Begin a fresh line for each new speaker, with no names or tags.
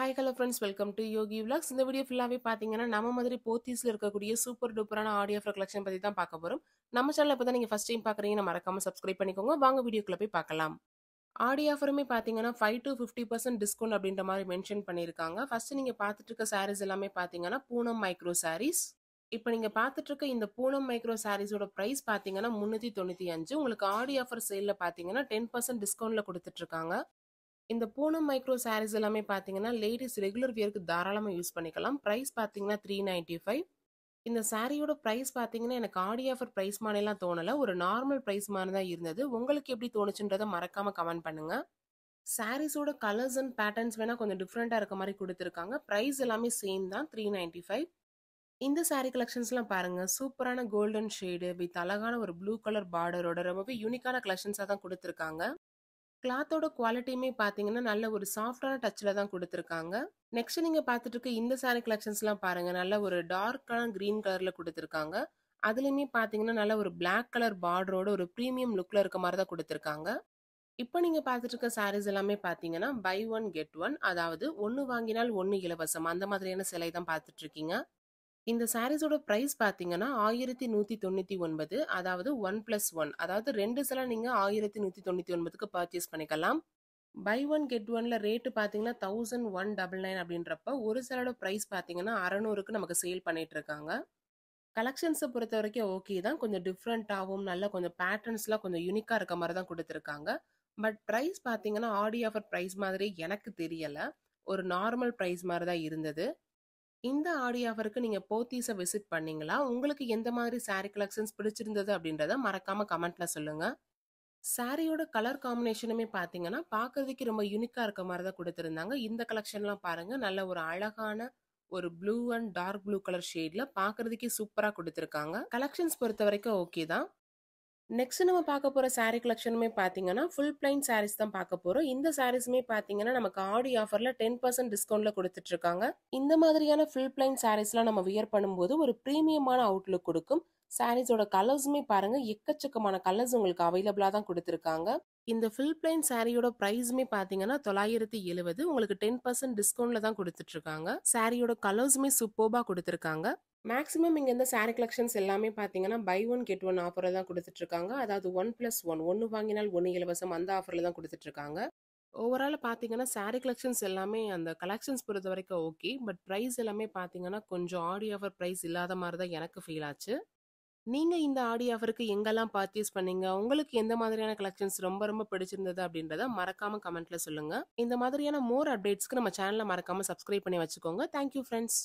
hi hello friends welcome to Yogi vlogs இந்த video ஃபுல்லாகவே பார்த்தீங்கன்னா நம்ம மாதிரி போத்தீஸில் இருக்கக்கூடிய சூப்பர் டூப்பரான ஆடியோ ஆஃபர் கலெக்ஷன் பற்றி தான் பார்க்க போகிறோம் நம்ம சேனலில் இப்போ தான் நீங்கள் ஃபஸ்ட் டைம் பார்க்குறீங்கன்னா மறக்காமல் சப்ஸ்கிரைப் பண்ணிக்கோங்க வாங்க வீடியோக்குள்ளே போய் பார்க்கலாம் ஆடி ஆஃபருமே பார்த்தீங்கன்னா five to fifty percent discount அப்படின்ற மாதிரி மென்ஷன் பண்ணியிருக்காங்க ஃபஸ்ட்டு நீங்கள் பார்த்துட்டு இருக்க சாரீஸ் எல்லாமே பார்த்தீங்கன்னா பூனம் மைக்ரோ சாரீஸ் இப்போ நீங்கள் பார்த்துட்ருக்க இந்த பூனம் மைக்ரோ சாரீஸோட ப்ரைஸ் பார்த்தீங்கன்னா முந்நூற்றி தொண்ணூற்றி அஞ்சு உங்களுக்கு ஆடி ஆஃபர் சேலில் பார்த்தீங்கன்னா டென் பர்சன்ட் டிஸ்கவுண்ட்டில் கொடுத்துட்ருக்காங்க இந்த பூனம் மைக்ரோ சாரீஸ் எல்லாமே பார்த்தீங்கன்னா லேடிஸ் ரெகுலர் வியருக்கு தாராளமாக யூஸ் பண்ணிக்கலாம் ப்ரைஸ் பார்த்தீங்கன்னா த்ரீ நைன்டி ஃபைவ் இந்த சாரியோட ப்ரைஸ் பார்த்தீங்கன்னா எனக்கு ஆடி ஆஃபர் ப்ரைஸ் மாதிரிலாம் தோணலை ஒரு நார்மல் ப்ரைஸ் மாதிரி தான் இருந்தது உங்களுக்கு எப்படி தோணுச்சுன்றதை மறக்காமல் கமெண்ட் பண்ணுங்கள் சாரீஸோட கலர்ஸ் அண்ட் பேட்டர்ன்ஸ் வேணால் கொஞ்சம் டிஃப்ரெண்ட்டாக இருக்க மாதிரி கொடுத்துருக்காங்க ப்ரைஸ் எல்லாமே சேம் தான் த்ரீ நைன்டி ஃபைவ் இந்த சாரீ கலெக்ஷன்ஸ்லாம் பாருங்கள் சூப்பரான கோல்டன் ஷேடு வித் அழகான ஒரு ப்ளூ கலர் பார்டரோட ரொம்பவே யூனிக்கான கலெக்ஷன்ஸாக தான் கொடுத்துருக்காங்க கிளாத்தோட குவாலிட்டியுமே பார்த்தீங்கன்னா நல்ல ஒரு சாஃப்டான டச்சில் தான் கொடுத்துருக்காங்க நெக்ஸ்ட் நீங்கள் பார்த்துட்டு இருக்க இந்த சாரி கலெக்ஷன்ஸ்லாம் பாருங்கள் நல்ல ஒரு டார்க்கான க்ரீன் கலரில் கொடுத்துருக்காங்க அதுலேயுமே பார்த்தீங்கன்னா நல்ல ஒரு பிளாக் கலர் பார்டரோட ஒரு ப்ரீமியம் லுக்கில் இருக்க மாதிரி தான் கொடுத்துருக்காங்க இப்போ நீங்கள் பார்த்துட்டு இருக்க சாரீஸ் எல்லாமே பார்த்தீங்கன்னா பை ஒன் கெட் ஒன் அதாவது ஒன்று வாங்கினால் ஒன்று இலவசம் அந்த மாதிரியான சிலை தான் பார்த்துட்டு இருக்கீங்க இந்த சாரீஸோட ப்ரைஸ் பார்த்தீங்கன்னா ஆயிரத்தி நூற்றி தொண்ணூற்றி ஒன்பது அதாவது ஒன் ப்ளஸ் ஒன் அதாவது ரெண்டு சில நீங்கள் ஆயிரத்தி நூற்றி தொண்ணூற்றி ஒன்பதுக்கு பர்ச்சேஸ் பண்ணிக்கலாம் பை ஒன் கெட் ஒனில் ரேட்டு பார்த்தீங்கன்னா தௌசண்ட் ஒன் டபுள் நைன் அப்படின்றப்ப ஒரு சிலோட ப்ரைஸ் பார்த்தீங்கன்னா அறநூறுக்கு நமக்கு சேல் பண்ணிட்டு இருக்காங்க கலெக்ஷன்ஸை பொறுத்த வரைக்கும் ஓகே தான் கொஞ்சம் டிஃப்ரெண்ட்டாகவும் நல்லா கொஞ்சம் பேட்டர்ன்ஸ்லாம் கொஞ்சம் யூனிக்காக இருக்க மாதிரி தான் கொடுத்துருக்காங்க பட் ப்ரைஸ் பார்த்தீங்கன்னா ஆடி ஆஃபர் ப்ரைஸ் மாதிரி எனக்கு தெரியலை ஒரு நார்மல் ப்ரைஸ் மாதிரி தான் இருந்தது இந்த ஆடியோ நீங்கள் போத்தீஸை விசிட் பண்ணீங்களா உங்களுக்கு எந்த மாதிரி சாரி கலெக்ஷன்ஸ் பிடிச்சிருந்தது அப்படின்றத மறக்காமல் கமெண்ட்டில் சொல்லுங்கள் சாரியோட கலர் காம்பினேஷனுமே பார்த்தீங்கன்னா பார்க்கறதுக்கு ரொம்ப யூனிக்காக இருக்க மாதிரி தான் கொடுத்துருந்தாங்க இந்த கலெக்ஷன்லாம் பாருங்கள் நல்ல ஒரு அழகான ஒரு blue and dark blue colour ஷேடில் பார்க்கறதுக்கே சூப்பராக கொடுத்துருக்காங்க கலெக்ஷன்ஸ் பொறுத்த வரைக்கும் ஓகே தான் நெக்ஸ்ட் நம்ம பார்க்க போகிற சாரீ கலெக்ஷனுமே பார்த்தீங்கன்னா ஃபுல் பிளைன் சாரீஸ் தான் பார்க்க போகிறோம் இந்த சாரீஸுமே பார்த்தீங்கன்னா நமக்கு ஆடி ஆஃபரில் டென் பர்சன்ட் டிஸ்கவுண்ட்டில் கொடுத்துட்ருக்காங்க இந்த மாதிரியான ஃபுல் பிளைன் சாரீஸ்லாம் நம்ம வியர் பண்ணும்போது ஒரு ப்ரீமியமான அவுட்லுக் கொடுக்கும் சாரீஸோட கலர்ஸுமே பாருங்கள் எக்கச்சக்கமான கலர்ஸ் உங்களுக்கு அவைலபிளாக தான் கொடுத்துருக்காங்க இந்த ஃபில் பிளைன் சாரியோட ப்ரைஸுமே பார்த்தீங்கன்னா தொள்ளாயிரத்தி எழுபது உங்களுக்கு டென் பர்சன்ட் டிஸ்கவுண்ட்ல தான் கொடுத்துட்ருக்காங்க சாரியோட கலர்ஸுமே சூப்பர்பாக கொடுத்துருக்காங்க மேக்ஸிமம் இங்கே இந்த சாரி கலெக்ஷன்ஸ் எல்லாமே பார்த்தீங்கன்னா பை ஒன் கெட் ஒன் ஆஃபரில் தான் கொடுத்துட்ருக்காங்க அதாவது ஒன் ப்ளஸ் ஒன் ஒன்று வாங்கினால் ஒன்று இலவசம் அந்த ஆஃபரில் தான் கொடுத்துட்ருக்காங்க ஓவரால் பார்த்தீங்கன்னா சாரி கலெக்ஷன்ஸ் எல்லாமே அந்த கலெக்ஷன்ஸ் பொறுத்த வரைக்கும் ஓகே பட் ப்ரைஸ் எல்லாமே பார்த்தீங்கன்னா கொஞ்சம் ஆடி ஆஃபர் ப்ரைஸ் இல்லாத மாதிரி தான் எனக்கு ஃபீல் ஆச்சு நீங்கள் இந்த ஆடி ஆஃபருக்கு எங்கெல்லாம் பர்ச்சேஸ் பண்ணீங்க உங்களுக்கு எந்த மாதிரியான கலெக்ஷன்ஸ் ரொம்ப ரொம்ப பிடிச்சிருந்தது அப்படின்றத மறக்காம கமெண்ட்ல சொல்லுங்க இந்த மாதிரியான மோர் அப்டேட்ஸ்க்கு நம்ம சேனலை மறக்காம சப்ஸ்கிரைப் பண்ணி வச்சுக்கோங்க தேங்க்யூ ஃப்ரெண்ட்ஸ்